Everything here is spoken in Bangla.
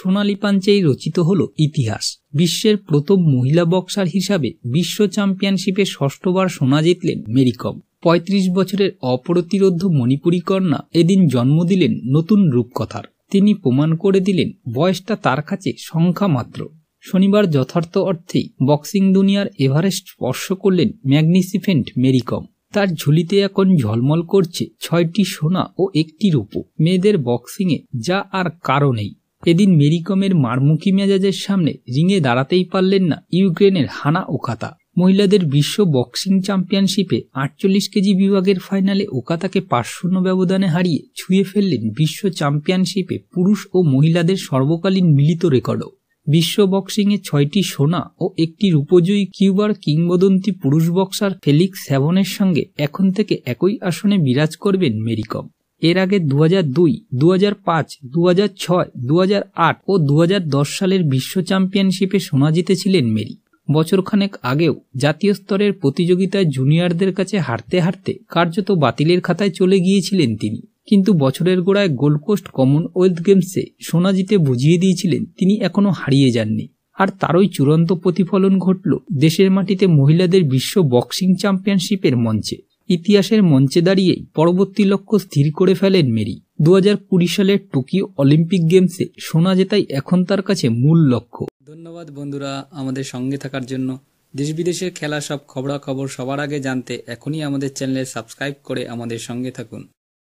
সোনালি পাঞ্চেই রচিত হল ইতিহাস বিশ্বের প্রথম মহিলা বক্সার হিসাবে বিশ্ব চ্যাম্পিয়নশিপে ষষ্ঠবার সোনা জিতলেন মেরিকম পঁয়ত্রিশ বছরের অপ্রতিরোধ মণিপুরী কন্যা এদিন জন্ম দিলেন নতুন রূপকথার তিনি প্রমাণ করে দিলেন বয়সটা তার কাছে সংখ্যা মাত্র শনিবার যথার্থ অর্থেই বক্সিং দুনিয়ার এভারেস্ট স্পর্শ করলেন ম্যাগনিসিফেন্ট মেরিকম তার ঝুলিতে এখন ঝলমল করছে ছয়টি সোনা ও একটি রূপ মেয়েদের বক্সিংয়ে যা আর কারণেই এদিন মেরিকমের মারমুখী মেজাজের সামনে রিঙে দাঁড়াতেই পারলেন না ইউক্রেনের হানা ওকাতা মহিলাদের বিশ্ব বক্সিং চ্যাম্পিয়নশিপে আটচল্লিশ কেজি বিভাগের ফাইনালে ওকাতাকে পার্শ্বন্য ব্যবধানে হারিয়ে ছুঁয়ে ফেললেন বিশ্ব চ্যাম্পিয়নশিপে পুরুষ ও মহিলাদের সর্বকালীন মিলিত রেকর্ডও বিশ্ব বক্সিংয়ে ছয়টি সোনা ও একটি রূপজয়ী কিউবার কিংবদন্তি পুরুষ বক্সার ফেলিক্স স্যাভনের সঙ্গে এখন থেকে একই আসনে বিরাজ করবেন মেরিকম এর আগে দু হাজার দুই দু হাজার পাঁচ দু হাজার ছয় দু হাজার আট ও দু হাজার দশ সালের বিশ্ব চ্যাম্পিয়নশিপে সোনা জিতেছিলেন মেরি বছরখানেক আগেও জাতীয় স্তরের প্রতিযোগিতায় জুনিয়রদের কাছে হারতে হারতে কার্যত বাতিলের খাতায় চলে গিয়েছিলেন তিনি কিন্তু বছরের গোড়ায় গোলকোস্ট কমনওয়েলথ গেমসে সোনা জিতে বুঝিয়ে দিয়েছিলেন তিনি এখনও হারিয়ে যাননি আর তারই চূড়ান্ত প্রতিফলন ঘটল দেশের মাটিতে মহিলাদের বিশ্ব বক্সিং চ্যাম্পিয়নশিপের মঞ্চে ইতিহাসের মঞ্চে দাঁড়িয়েই পরবর্তী লক্ষ্য স্থির করে ফেলেন মেরি দু হাজার কুড়ি সালের টোকিও অলিম্পিক গেমসে সোনা জেতাই এখন তার কাছে মূল লক্ষ্য ধন্যবাদ বন্ধুরা আমাদের সঙ্গে থাকার জন্য দেশ বিদেশের খেলা সব খবরাখবর সবার আগে জানতে এখনই আমাদের চ্যানেলে সাবস্ক্রাইব করে আমাদের সঙ্গে থাকুন